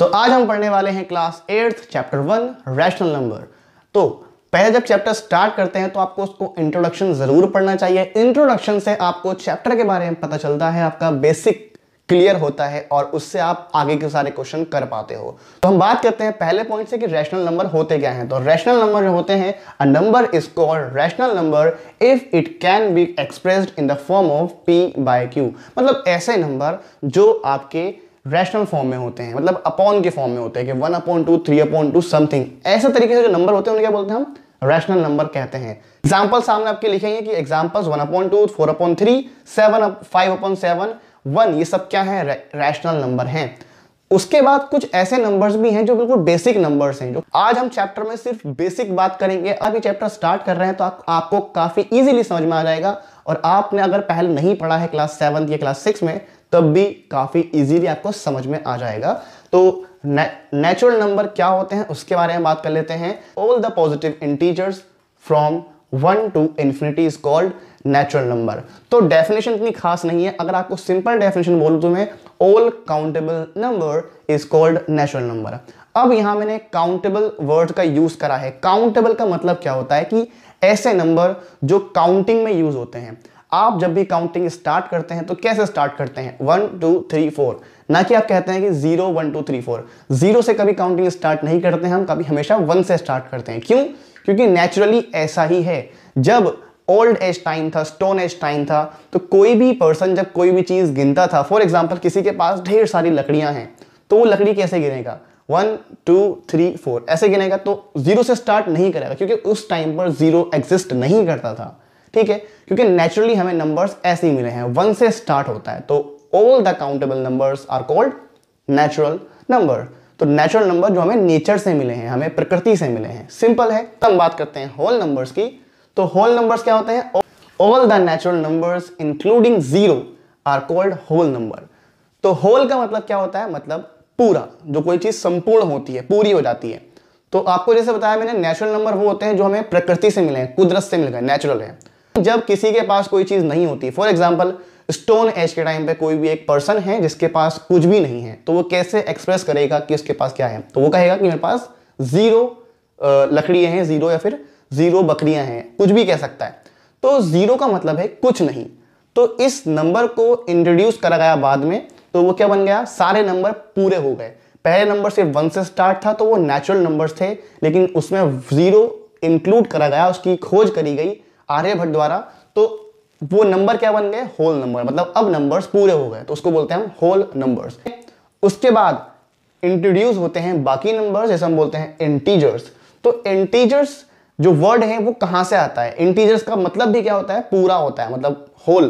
तो आज हम पढ़ने वाले हैं class eighth chapter one rational number तो पहले जब चैप्टर स्टार्ट करते हैं तो आपको उसको इंट्रोडक्शन ज़रूर पढ़ना चाहिए इंट्रोडक्शन से आपको चैप्टर के बारे में पता चलता है आपका बेसिक क्लियर होता है और उससे आप आगे के सारे क्वेश्चन कर पाते हो तो हम बात करते हैं पहले पॉइंट से कि रैशनल नंबर होते क्या हैं तो रैशनल नंबर जो होते हैं a number is called rational number if it can be expressed in the form of P by Q मतलब ऐसे नंबर जो आपके रैशनल फॉर्म में होते हैं मतलब अपॉन के फॉर्म में होते हैं कि one upon two three upon two something ऐसे तरीके से जो नंबर होते हैं उन्हें क्या बोलते हैं हम रैशनल नंबर कहते हैं एग्जाम्पल सामने आपके लिखेंगे कि example one upon two four upon three seven five upon seven one ये सब क्या है रैशनल नंबर हैं उसके बाद कुछ ऐसे नंबर्स भी हैं जो बिल्कुल बेसिक नंबर्स हैं जो आज हम चैप्टर में सिर्फ बेसिक बात करेंगे अभी चैप्टर स्टार्ट कर रहे हैं तो आप, आपको काफ़ी इजीली समझ में आ जाएगा और आपने अगर पहले नहीं पढ़ा है क्लास सेवन या क्लास सिक्स में तब भी काफ़ी इजीली आपको समझ में आ जाएगा तो नेचुरल नंबर क्या होते हैं उसके बारे में बात कर लेते हैं all the positive integers from one to infinity is called natural number तो डेफिनेशन इतनी खास नहीं है अगर आपको सिंपल डेफिनेशन बोलूँ तो मैं all countable number is called natural number अब यहाँ मैंने काउंटेबल वर्ड का यूज करा है काउंटेबल का मतलब क्या होता है कि ऐसे नंबर जो काउंटिंग में यूज होते हैं आप जब भी काउंटिंग स्टार्ट करते हैं तो कैसे स्टार्ट करते हैं वन टू थ्री फोर ना कि आप कहते हैं कि zero one two three four zero से कभी काउंटिंग स्टार्ट नहीं करते हैं हम कभी हमेशा वन से स्टार्ट करते हैं क्यों क्योंकि नेचुरली ऐसा ही है जब ओल्ड एज टाइम था स्टोन एज टाइम था तो कोई भी पर्सन जब कोई भी चीज़ गिनता था फॉर एग्जाम्पल किसी के पास ढेर सारी लकड़ियाँ हैं तो वो लकड़ी कैसे गिनेगा वन टू थ्री फोर ऐसे गिनेगा तो जीरो से स्टार्ट नहीं करेगा क्योंकि उस टाइम पर जीरो एग्जिस्ट नहीं करता था ठीक है क्योंकि नेचुरली हमें नंबर्स ऐसे ही मिले हैं वन से स्टार्ट होता है तो all the countable numbers are called natural number तो नेचुरल नंबर जो हमें नेचर से मिले हैं हमें प्रकृति से मिले हैं सिंपल है हम बात करते हैं होल नंबर्स की तो होल नंबर्स क्या होते हैं all the natural numbers including zero are called whole number तो होल का मतलब क्या होता है मतलब पूरा जो कोई चीज़ संपूर्ण होती है पूरी हो जाती है तो आपको जैसे बताया मैंने नेचुरल नंबर वो होते हैं जो हमें प्रकृति से मिले हैं कुदरत से मिल गए नेचुरल है जब किसी के पास कोई चीज़ नहीं होती फॉर एग्जाम्पल स्टोन एज के टाइम पे कोई भी एक पर्सन है जिसके पास कुछ भी नहीं है तो वो कैसे एक्सप्रेस करेगा कि उसके पास क्या है तो वो कहेगा कि मेरे पास ज़ीरो लकड़ियां हैं ज़ीरो या फिर ज़ीरो बकरियां हैं कुछ भी कह सकता है तो ज़ीरो का मतलब है कुछ नहीं तो इस नंबर को इंट्रोड्यूस करा गया बाद में तो वो क्या बन गया सारे नंबर पूरे हो गए पहले नंबर सिर्फ वन से स्टार्ट था तो वो नेचुरल नंबर्स थे लेकिन उसमें ज़ीरो इंक्लूड करा गया उसकी खोज करी गई आर्यभट्ट द्वारा तो वो नंबर क्या बन गए होल नंबर मतलब अब नंबर्स पूरे हो गए तो उसको बोलते हैं हम होल नंबर्स उसके बाद इंट्रोड्यूस होते हैं बाकी नंबर्स जैसे हम बोलते हैं इंटीजर्स तो इंटीजर्स जो वर्ड है वो कहां से आता है इंटीजर्स का मतलब भी क्या होता है पूरा होता है मतलब होल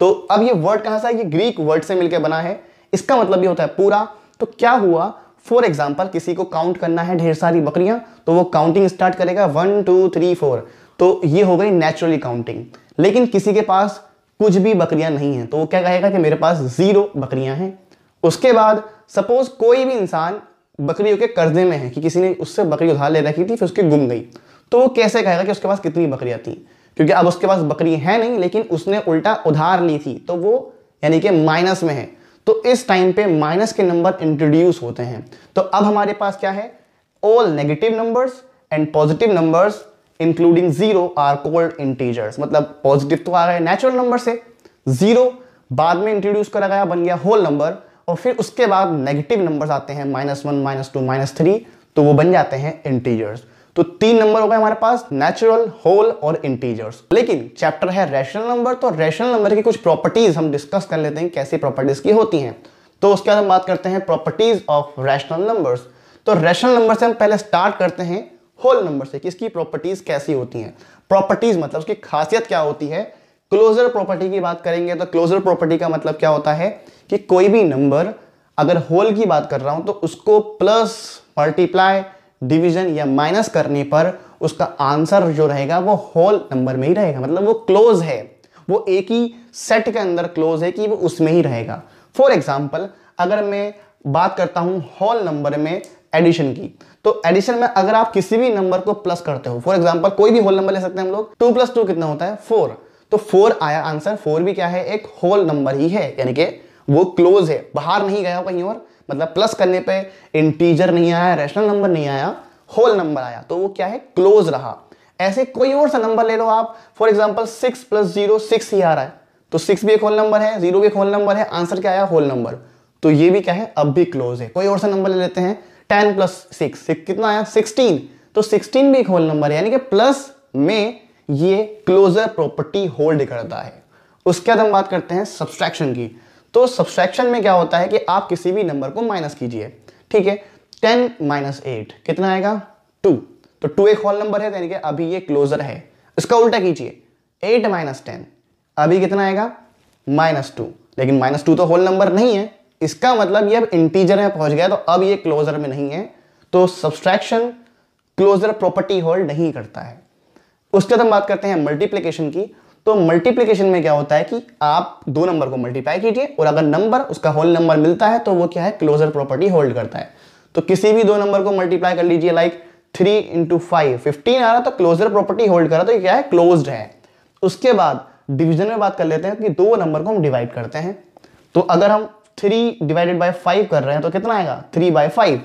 तो अब ये वर्ड कहां से है ये ग्रीक वर्ड से मिलकर बना है इसका मतलब भी होता है पूरा तो क्या हुआ फॉर एग्जाम्पल किसी को काउंट करना है ढेर सारी बकरियां तो वो काउंटिंग स्टार्ट करेगा वन टू थ्री फोर तो ये हो गई नेचुरली काउंटिंग लेकिन किसी के पास कुछ भी बकरियां नहीं हैं तो वो क्या कहेगा कि मेरे पास ज़ीरो बकरियां हैं उसके बाद सपोज कोई भी इंसान बकरियों के कर्जे में है कि किसी ने उससे बकरी उधार ले रखी थी फिर उसकी गुम गई तो वो कैसे कहेगा कि उसके पास कितनी बकरियां थी क्योंकि अब उसके पास बकरी है नहीं लेकिन उसने उल्टा उधार ली थी तो वो यानी कि माइनस में है तो इस टाइम पे माइनस के नंबर इंट्रोड्यूस होते हैं तो अब हमारे पास क्या है all negative numbers and positive numbers including zero are called integers मतलब पॉजिटिव तो आ रहा है नेचुरल नंबर से जीरो बाद में इंट्रोड्यूस करा गया बन गया होल नंबर और फिर उसके बाद नेगेटिव नंबर्स आते हैं minus one minus two minus three तो वो बन जाते हैं इंटीजर्स तो तीन नंबर हो गए हमारे पास नेचुरल होल और इंटीजर्स लेकिन चैप्टर है रैशनल नंबर तो रैशनल नंबर की कुछ प्रॉपर्टीज हम डिस्कस कर लेते हैं कैसी प्रॉपर्टीज की होती हैं तो उसके बाद हम बात करते हैं प्रॉपर्टीज ऑफ रैशनल नंबर्स तो रैशनल नंबर से हम पहले स्टार्ट करते हैं होल नंबर से किसकी प्रॉपर्टीज कैसी होती हैं प्रॉपर्टीज मतलब उसकी खासियत क्या होती है क्लोजर प्रॉपर्टी की बात करेंगे तो क्लोजर प्रॉपर्टी का मतलब क्या होता है कि कोई भी नंबर अगर होल की बात कर रहा हूं तो उसको प्लस मल्टीप्लाई डिवीजन या माइनस करने पर उसका आंसर जो रहेगा वो होल नंबर में ही रहेगा मतलब वो क्लोज है वो एक ही सेट के अंदर क्लोज है कि वो उसमें ही रहेगा फॉर एग्जाम्पल अगर मैं बात करता हूँ होल नंबर में एडिशन की तो एडिशन में अगर आप किसी भी नंबर को प्लस करते हो फॉर एग्जाम्पल कोई भी होल नंबर ले सकते हैं हम लोग टू प्लस टू कितना होता है फोर तो फोर आया आंसर फोर भी क्या है एक होल नंबर ही है यानी कि वो क्लोज है बाहर नहीं गया कहीं और मतलब प्लस करने पे इंटीजर नहीं आया रैशनल नंबर नहीं आया होल नंबर आया तो वो क्या है क्लोज रहा ऐसे कोई और सा नंबर ले लो आप for example six plus zero six ही आ रहा है तो सिक्स भी एक होल नंबर है जीरो भी एक होल नंबर है आंसर क्या आया होल नंबर तो ये भी क्या है अब भी क्लोज है कोई और सा नंबर ले लेते हैं टेन प्लस सिक्स कितना आया सिक्सटीन तो सिक्सटीन भी एक होल नंबर है यानी कि प्लस में ये क्लोजर प्रॉपर्टी होल्ड करता है उसके बाद हम बात करते हैं सब्सट्रैक्शन की तो सब्सट्रैक्शन में क्या होता है कि आप किसी भी नंबर को माइनस कीजिए ठीक है टेन माइनस एट कितना आएगा टू तो टू एक होल नंबर है तो यानी कि अभी ये क्लोजर है इसका उल्टा कीजिए एट माइनस टेन अभी कितना आएगा माइनस टू लेकिन माइनस टू तो होल नंबर नहीं है इसका मतलब ये अब इंटीजर में पहुंच गया तो अब ये क्लोजर में नहीं है तो सब्सट्रैक्शन क्लोजर प्रॉपर्टी होल्ड नहीं करता है उसके बाद हम बात करते हैं मल्टीप्लीकेशन की तो मल्टीप्लीकेशन में क्या होता है कि आप दो नंबर को मल्टीप्लाई कीजिए और अगर नंबर उसका होल नंबर मिलता है तो वो क्या है क्लोजर प्रॉपर्टी होल्ड करता है तो किसी भी दो नंबर को मल्टीप्लाई कर लीजिए like three into five fifteen आ रहा तो क्लोजर प्रॉपर्टी होल्ड कर रहा तो ये क्या है क्लोज है उसके बाद डिविजन में बात कर लेते हैं कि दो नंबर को हम डिवाइड करते हैं तो अगर हम थ्री डिवाइडेड बाई फाइव कर रहे हैं तो कितना आएगा थ्री बाय फाइव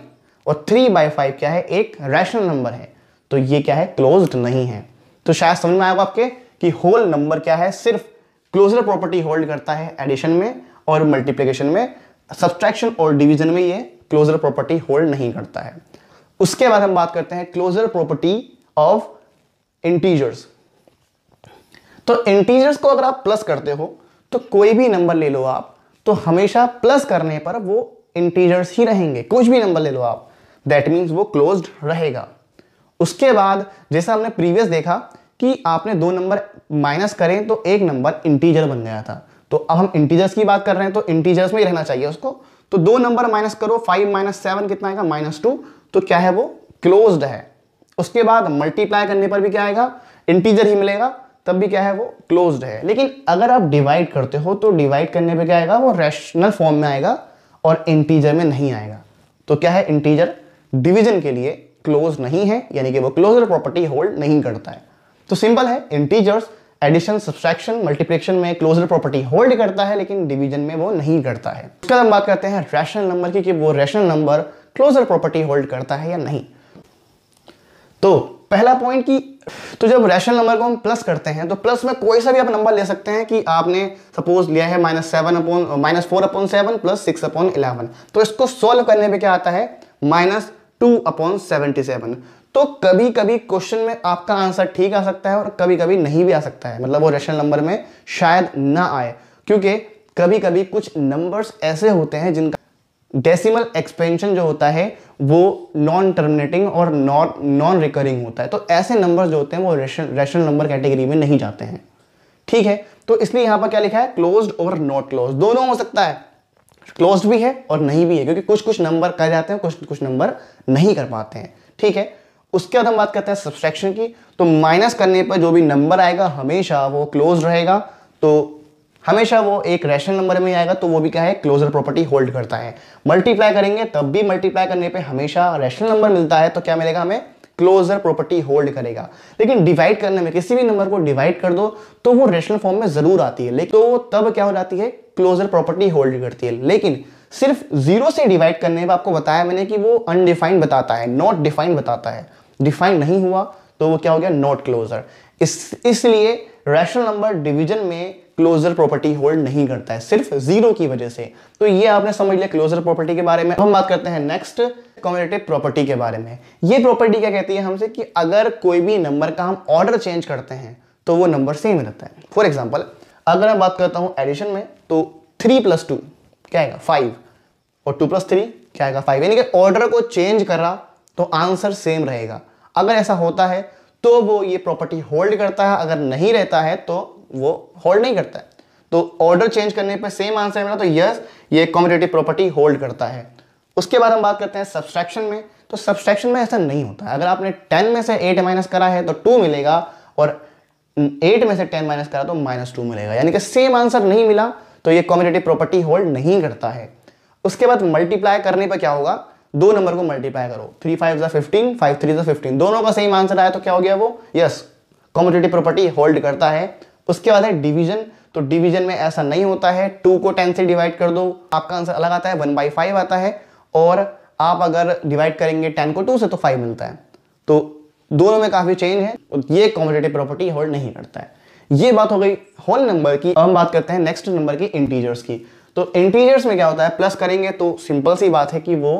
और थ्री बाय फाइव क्या है एक रैशनल नंबर है तो ये क्या है क्लोज्ड नहीं है तो शायद समझ में आएगा आपके कि होल नंबर क्या है सिर्फ क्लोजर प्रॉपर्टी होल्ड करता है एडिशन में और मल्टीप्लीकेशन में सब्सट्रैक्शन और डिविजन में ये क्लोजर प्रॉपर्टी होल्ड नहीं करता है उसके बाद हम बात करते हैं क्लोजर प्रॉपर्टी ऑफ इंटीजर्स तो इंटीजर्स को अगर आप प्लस करते हो तो कोई भी नंबर ले लो आप तो हमेशा प्लस करने पर वो इंटीजर्स ही रहेंगे कुछ भी नंबर ले लो आप दैट मीन्स वो क्लोज्ड रहेगा उसके बाद जैसा हमने प्रीवियस देखा कि आपने दो नंबर माइनस करें तो एक नंबर इंटीजर बन गया था तो अब हम इंटीजर्स की बात कर रहे हैं तो इंटीजर्स में ही रहना चाहिए उसको तो दो नंबर माइनस करो फाइव माइनस सेवन कितना आएगा माइनस टू तो क्या है वो क्लोज्ड है उसके बाद मल्टीप्लाई करने पर भी क्या आएगा इंटीजर ही मिलेगा तब भी क्या है वो क्लोज्ड है लेकिन अगर आप डिवाइड करते हो तो डिवाइड करने पे क्या आएगा वो रैशनल फॉर्म में आएगा और इंटीजर में नहीं आएगा तो क्या है इंटीजर डिवीजन के लिए क्लोज नहीं है यानी कि वो क्लोजर प्रॉपर्टी होल्ड नहीं करता है तो सिंपल है इंटीजर्स एडिशन सब्सट्रैक्शन मल्टीप्लिकेशन में क्लोजर प्रॉपर्टी होल्ड करता है लेकिन डिवीजन में वो नहीं करता है उसके बाद हम बात करते हैं रैशनल नंबर की कि वो rational number closure property hold करता है या नहीं तो पहला पॉइंट कि तो जब रैशनल नंबर को हम प्लस करते हैं तो प्लस में कोई सा भी आप नंबर ले सकते हैं कि आपने सपोज लिया है minus seven upon minus four upon seven plus six upon eleven तो इसको सॉल्व करने पे क्या आता है minus two upon seventy seven तो कभी कभी क्वेश्चन में आपका आंसर ठीक आ सकता है और कभी कभी नहीं भी आ सकता है मतलब वो रैशनल नंबर में शायद ना आए क्योंकि कभी कभी कुछ नंबर्स ऐसे होते हैं जिनका डेसिमल एक्सपेंशन जो होता है वो नॉन टर्मिनेटिंग और नॉन नॉन रिकरिंग होता है तो ऐसे नंबर जो होते हैं वो रेशनल नंबर कैटेगरी में नहीं जाते हैं ठीक है तो इसलिए यहां पर क्या लिखा है क्लोज और नॉट क्लोज दोनों हो सकता है क्लोज भी है और नहीं भी है क्योंकि कुछ कुछ नंबर कर जाते हैं कुछ कुछ नंबर नहीं कर पाते हैं ठीक है उसके बाद हम बात करते हैं सब्सट्रैक्शन की तो माइनस करने पर जो भी नंबर आएगा हमेशा वो क्लोज रहेगा तो हमेशा वो एक रैशनल नंबर में आएगा तो वो भी क्या है क्लोजर प्रॉपर्टी होल्ड करता है मल्टीप्लाई करेंगे तब भी मल्टीप्लाई करने पे हमेशा रैशनल नंबर मिलता है तो क्या मिलेगा हमें क्लोजर प्रॉपर्टी होल्ड करेगा लेकिन डिवाइड करने में किसी भी नंबर को डिवाइड कर दो तो वो रेशनल फॉर्म में जरूर आती है लेकिन तो तब क्या हो जाती है क्लोजर प्रॉपर्टी होल्ड करती है लेकिन सिर्फ जीरो से डिवाइड करने में आपको बताया मैंने कि वो अनडिफाइंड बताता है नॉट डिफाइंड बताता है डिफाइन नहीं हुआ तो वो क्या हो गया नॉट क्लोजर इस इसलिए रैशनल नंबर डिवीजन में क्लोजर प्रॉपर्टी होल्ड नहीं करता है सिर्फ जीरो की वजह से तो ये आपने समझ लिया क्लोजर प्रॉपर्टी के बारे में हम बात करते हैं नेक्स्ट कम्युटेटिव प्रॉपर्टी के बारे में ये प्रॉपर्टी क्या कहती है हमसे कि अगर कोई भी नंबर का हम ऑर्डर चेंज करते हैं तो वो नंबर सेम रहता है फॉर एग्जाम्पल अगर मैं बात करता हूँ एडिशन में तो थ्री प्लस टू क्या आएगा फाइव और टू प्लस थ्री क्या आएगा फाइव यानी कि ऑर्डर को चेंज करा तो आंसर सेम रहेगा अगर ऐसा होता है तो वो ये प्रॉपर्टी होल्ड करता है अगर नहीं रहता है तो वो होल्ड नहीं करता है तो ऑर्डर चेंज करने पर सेम आंसर मिला तो यस ये कॉम्पिटेटिव प्रॉपर्टी होल्ड करता है उसके बाद हम बात करते हैं सब्सट्रैक्शन में तो सब्सट्रैक्शन में ऐसा नहीं होता है अगर आपने टेन में से एट माइनस करा है तो टू मिलेगा और एट में से टेन माइनस करा तो माइनस टू मिलेगा यानी कि सेम आंसर नहीं मिला तो ये कॉम्पिटेटिव प्रॉपर्टी होल्ड नहीं करता है उसके बाद मल्टीप्लाई करने पर क्या होगा दो नंबर को मल्टीप्लाई करो थ्री फाइव जो फिफ्टीन फाइव थ्री जो फिफ्टीन दोनों का सेम आंसर आया तो क्या हो गया वो यस कॉम्पिटेटिव प्रॉपर्टी होल्ड करता है उसके बाद है डिवीजन तो डिवीजन में ऐसा नहीं होता है टू को टेन से डिवाइड कर दो आपका आंसर अलग आता है वन बाई फाइव आता है और आप अगर डिवाइड करेंगे टेन को टू से तो फाइव मिलता है तो दोनों में काफ़ी चेंज है ये कॉम्पिटेटिव प्रॉपर्टी होल्ड नहीं करता है ये बात हो गई होल नंबर की अब हम बात करते हैं नेक्स्ट नंबर की इंटीजर्स की तो इंटीजर्स में क्या होता है प्लस करेंगे तो सिंपल सी बात है कि वो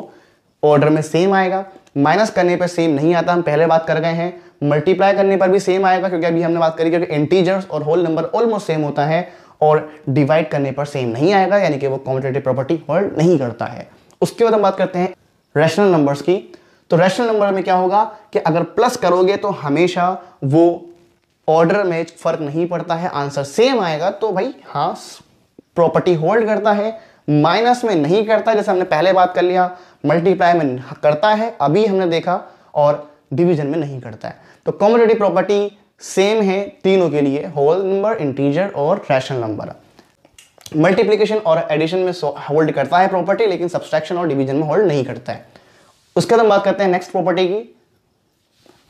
ऑर्डर में सेम आएगा माइनस करने पर सेम नहीं आता हम पहले बात कर गए हैं मल्टीप्लाई करने पर भी सेम आएगा क्योंकि अभी हमने बात करी क्योंकि इंटीजर्स और होल नंबर ऑलमोस्ट सेम होता है और डिवाइड करने पर सेम नहीं आएगा यानी कि वो कॉम्पिटेटिव प्रॉपर्टी होल्ड नहीं करता है उसके बाद हम बात करते हैं रैशनल नंबर्स की तो रैशनल नंबर में क्या होगा कि अगर प्लस करोगे तो हमेशा वो ऑर्डर में फर्क नहीं पड़ता है आंसर सेम आएगा तो भाई हाँ प्रॉपर्टी होल्ड करता है माइनस में नहीं करता जैसे हमने पहले बात कर लिया मल्टीप्लाई में करता है अभी हमने देखा और डिवीजन में नहीं करता है तो कॉमोडिटी प्रॉपर्टी सेम है तीनों के लिए होल नंबर इंटीजर और रैशनल नंबर मल्टीप्लीकेशन और एडिशन में होल्ड करता है प्रॉपर्टी लेकिन सब्सट्रैक्शन और डिवीजन में होल्ड नहीं करता है उसके बाद हम बात करते हैं नेक्स्ट प्रॉपर्टी की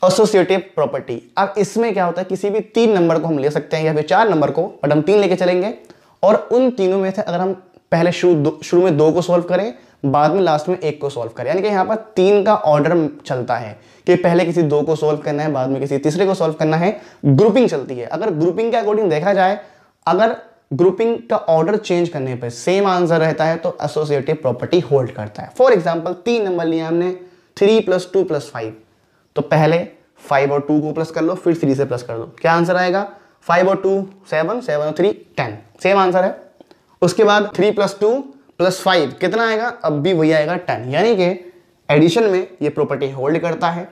एसोसिएटिव प्रॉपर्टी अब इसमें क्या होता है किसी भी तीन नंबर को हम ले सकते हैं या फिर चार नंबर को बट हम तीन लेके चलेंगे और उन तीनों में से अगर हम पहले शुरू शुरू में दो को सॉल्व करें बाद में लास्ट में एक को सॉल्व करें यानी कि यहाँ पर तीन का ऑर्डर चलता है कि पहले किसी दो को सॉल्व करना है बाद में किसी तीसरे को सॉल्व करना है ग्रुपिंग चलती है अगर ग्रुपिंग के अकॉर्डिंग देखा जाए अगर ग्रुपिंग का ऑर्डर चेंज करने पर सेम आंसर रहता है तो एसोसिएटिव प्रॉपर्टी होल्ड करता है फॉर एग्जाम्पल तीन नंबर लिया हमने three plus two plus five तो पहले फाइव और टू को प्लस कर लो फिर थ्री से प्लस कर लो क्या आंसर आएगा फाइव और टू सेवन सेवन और थ्री टेन सेम आंसर है उसके बाद three plus two plus five कितना आएगा अब भी वही आएगा टेन यानी कि एडिशन में ये प्रॉपर्टी होल्ड करता है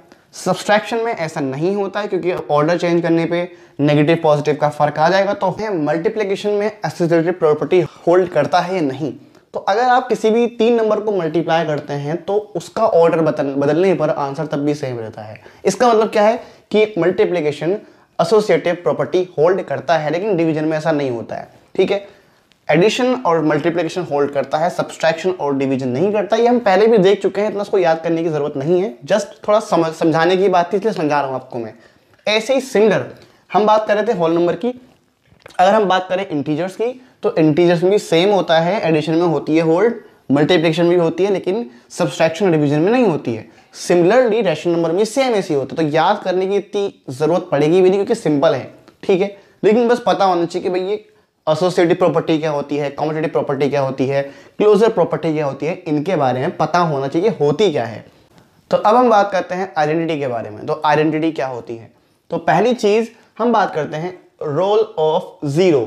सब्सट्रैक्शन में ऐसा नहीं होता है क्योंकि ऑर्डर चेंज करने पे नेगेटिव पॉजिटिव का फर्क आ जाएगा तो मल्टीप्लीकेशन में एसोसिएटिव प्रॉपर्टी होल्ड करता है या नहीं तो अगर आप किसी भी तीन नंबर को मल्टीप्लाई करते हैं तो उसका ऑर्डर बदलने पर आंसर तब भी सेम रहता है इसका मतलब क्या है कि मल्टीप्लीकेशन एसोसिएटिव प्रॉपर्टी होल्ड करता है लेकिन डिविजन में ऐसा नहीं होता है ठीक है एडिशन और मल्टीप्लिकेशन होल्ड करता है सब्सट्रैक्शन और डिवीजन नहीं करता ये हम पहले भी देख चुके हैं इतना उसको याद करने की जरूरत नहीं है जस्ट थोड़ा समझ समझाने की बात थी इसलिए समझा रहा हूँ आपको मैं ऐसे ही सिमिलर हम बात कर रहे थे होल नंबर की अगर हम बात करें इंटीजर्स की तो इंटीजर्स में भी सेम होता है एडिशन में होती है होल्ड मल्टीप्लिकेशन में भी होती है लेकिन सब्सट्रैक्शन और डिवीजन में नहीं होती है सिमिलरली रेशन नंबर में सेम ऐसी होता है तो याद करने की इतनी ज़रूरत पड़ेगी भी नहीं क्योंकि सिंपल है ठीक है लेकिन बस पता होना चाहिए कि भाई ये एसोसिएटिव प्रॉपर्टी क्या होती है कॉम्पिटेटिव प्रॉपर्टी क्या होती है क्लोजर प्रॉपर्टी क्या होती है इनके बारे में पता होना चाहिए होती क्या है तो अब हम बात करते हैं आइडेंटिटी के बारे में तो आइडेंटिटी क्या होती है तो पहली चीज हम बात करते हैं रोल ऑफ जीरो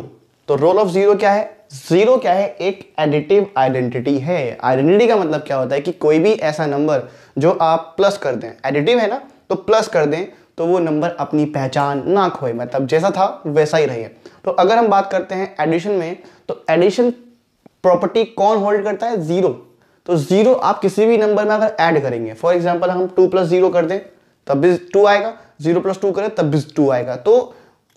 तो रोल ऑफ जीरो क्या है जीरो क्या है एक एडिटिव आइडेंटिटी है आइडेंटिटी का मतलब क्या होता है कि कोई भी ऐसा नंबर जो आप प्लस कर दें एडिटिव है ना तो प्लस कर दें तो वो नंबर अपनी पहचान ना खोए मतलब जैसा था वैसा ही रहे तो अगर हम बात करते हैं एडिशन में तो एडिशन प्रॉपर्टी कौन होल्ड करता है ज़ीरो तो ज़ीरो आप किसी भी नंबर में अगर ऐड करेंगे फॉर एग्जाम्पल हम टू प्लस ज़ीरो कर दें तब भी टू आएगा जीरो प्लस टू करें तब भी टू आएगा तो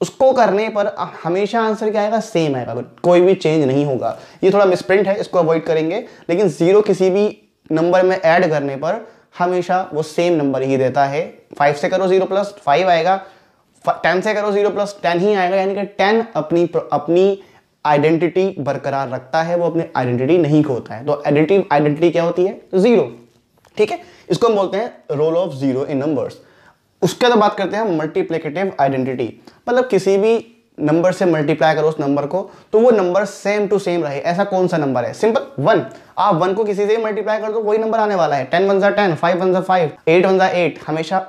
उसको करने पर हमेशा आंसर क्या आएगा सेम आएगा कोई भी चेंज नहीं होगा ये थोड़ा मिसप्रिंट है इसको अवॉइड करेंगे लेकिन ज़ीरो किसी भी नंबर में ऐड करने पर हमेशा वो सेम नंबर ही देता है फाइव से करो जीरो प्लस फाइव आएगा टेन से करो जीरो प्लस टेन ही आएगा यानी कि टेन अपनी अपनी आइडेंटिटी बरकरार रखता है वो अपनी आइडेंटिटी नहीं खोता है तो आइडेंटिटी आइडेंटिटी क्या होती है जीरो ठीक है इसको हम बोलते हैं role of zero in numbers उसके बाद बात करते हैं मल्टीप्लीकेटिव आइडेंटिटी मतलब किसी भी नंबर से मल्टीप्लाई करो उस नंबर को तो वो नंबर सेम टू सेम रहे ऐसा कौन सा नंबर है सिंपल वन आप वन को किसी से मल्टीप्लाई कर दो वही नंबर आने वाला है टेन वन सा टेन फाइव वन सा फाइव एट वन सा एट हमेशा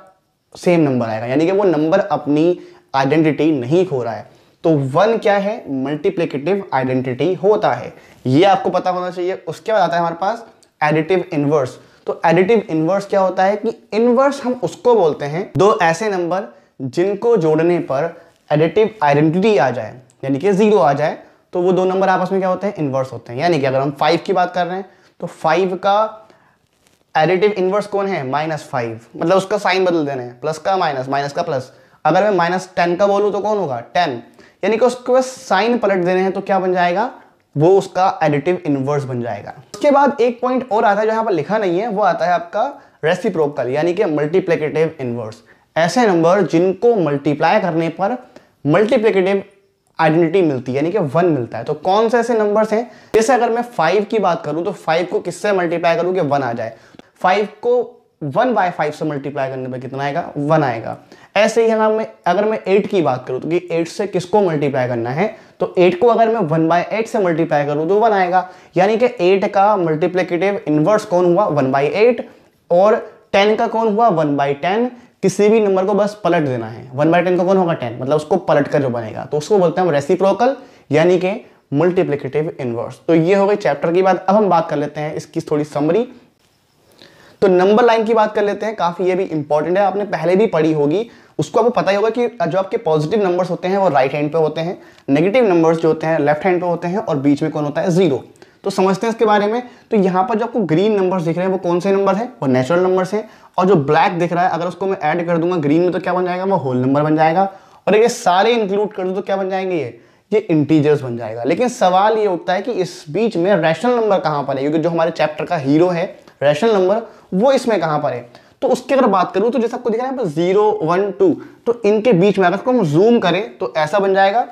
सेम नंबर आएगा यानी कि वो नंबर अपनी आइडेंटिटी नहीं खो रहा है तो वन क्या है मल्टीप्लीकेटिव आइडेंटिटी होता है ये आपको पता होना चाहिए उसके बाद आता है हमारे पास एडिटिव इनवर्स तो एडिटिव इनवर्स क्या होता है कि इनवर्स हम उसको बोलते हैं दो ऐसे नंबर जिनको जोड़ने पर एडिटिव आइडेंटिटी आ जाए यानी कि जीरो आ जाए तो वो दो नंबर आपस में क्या होते हैं इन्वर्स होते हैं यानी कि अगर हम फाइव की बात कर रहे हैं तो फाइव का एडिटिव इन्वर्स कौन है माइनस फाइव मतलब उसका साइन बदल देना है प्लस का माइनस माइनस का प्लस अगर मैं माइनस टेन का बोलूँ तो कौन होगा टेन यानी कि उसको साइन पलट देने हैं तो क्या बन जाएगा वो उसका एडिटिव इन्वर्स बन जाएगा उसके बाद एक पॉइंट और आता है जो यहाँ पर लिखा नहीं है वो आता है आपका रेसिप्रोकल यानी कि मल्टीप्लिकेटिव इन्वर्स ऐसे नंबर जिनको मल्टीप्लाई करने पर मल्टीप्लिकेटिव आइडेंटिटी मिलती है यानी कि वन मिलता है तो कौन से ऐसे नंबर्स हैं जैसे अगर मैं फाइव की बात करूं तो फाइव को किससे मल्टीप्लाई करूं कि वन आ जाए फाइव को वन बाय फाइव से मल्टीप्लाई करने पर कितना आएगा वन आएगा ऐसे ही अगर मैं अगर मैं एट की बात करूं तो कि एट से किसको मल्टीप्लाई करना है तो एट को अगर मैं वन बाय एट से मल्टीप्लाई करूं तो वन आएगा यानी कि एट का मल्टीप्लिकेटिव इन्वर्स कौन हुआ वन बाई एट और टेन का कौन हुआ वन बाई टेन किसी भी नंबर को बस पलट देना है वन बाई टेन का कौन होगा टेन मतलब उसको पलट कर जो बनेगा तो उसको बोलते हैं हम रेसिप्रोकल यानी कि मल्टीप्लीकेटिव इनवर्स तो ये हो गई चैप्टर की बात अब हम बात कर लेते हैं इसकी थोड़ी समरी तो नंबर लाइन की बात कर लेते हैं काफी ये भी इंपॉर्टेंट है आपने पहले भी पढ़ी होगी उसको आपको पता ही होगा कि जो आपके पॉजिटिव नंबर्स होते हैं वो राइट हैंड पे होते हैं नेगेटिव नंबर्स जो होते हैं लेफ्ट हैंड पे होते हैं और बीच में कौन होता है जीरो तो समझते हैं इसके बारे में तो यहाँ पर जो आपको ग्रीन नंबर्स दिख रहे हैं वो कौन से नंबर है वो नेचुरल नंबर्स हैं और जो ब्लैक दिख रहा है अगर उसको मैं ऐड कर दूंगा ग्रीन में तो क्या बन जाएगा वो होल नंबर बन जाएगा और ये सारे इंक्लूड कर दूँ तो क्या बन जाएंगे ये ये इंटीजर्स बन जाएगा लेकिन सवाल ये उठता है कि इस बीच में रैशनल नंबर कहाँ पर है क्योंकि जो हमारे चैप्टर का हीरो है रैशनल नंबर वो इसमें कहाँ पर है तो उसके अगर बात करूँ तो जैसे आपको दिख रहा है जीरो वन टू तो इनके बीच में अगर हम जूम करें तो ऐसा बन जाएगा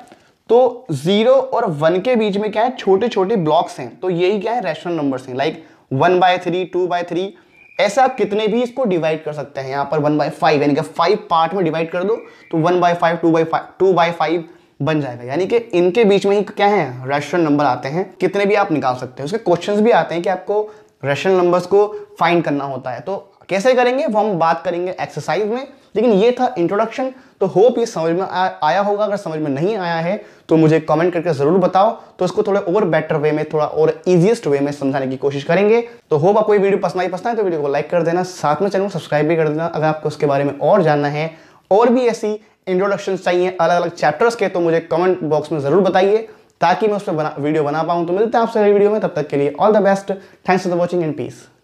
तो जीरो और वन के बीच में क्या है छोटे छोटे ब्लॉक्स हैं तो यही क्या है रैशनल नंबर्स हैं like one by three two by three ऐसे आप कितने भी इसको डिवाइड कर सकते हैं यहाँ पर वन बाय फाइव यानी कि फाइव पार्ट में डिवाइड कर दो तो one by five two by five two by five बन जाएगा यानी कि इनके बीच में ही क्या है रैशनल नंबर आते हैं कितने भी आप निकाल सकते हैं उसके क्वेश्चन भी आते हैं कि आपको रैशनल नंबर्स को फाइंड करना होता है तो कैसे करेंगे वो हम बात करेंगे एक्सरसाइज में लेकिन ये था इंट्रोडक्शन तो होप ये समझ में आ, आया होगा अगर समझ में नहीं आया है तो मुझे कमेंट करके ज़रूर बताओ तो इसको थोड़े और बेटर वे में थोड़ा और ईजिएस्ट वे में समझाने की कोशिश करेंगे तो होप आपको ये वीडियो पसंद आई पसंद है तो वीडियो को लाइक कर देना साथ में चैनल सब्सक्राइब भी कर देना अगर आपको उसके बारे में और जानना है और भी ऐसी इंट्रोडक्शन चाहिए अलग अलग चैप्टर्स के तो मुझे कमेंट बॉक्स में ज़रूर बताइए ताकि मैं उस पर बना वीडियो बना पाऊँ तो मिलते हैं आपसे वीडियो में तब तक के लिए all the best thanks for the watching and piece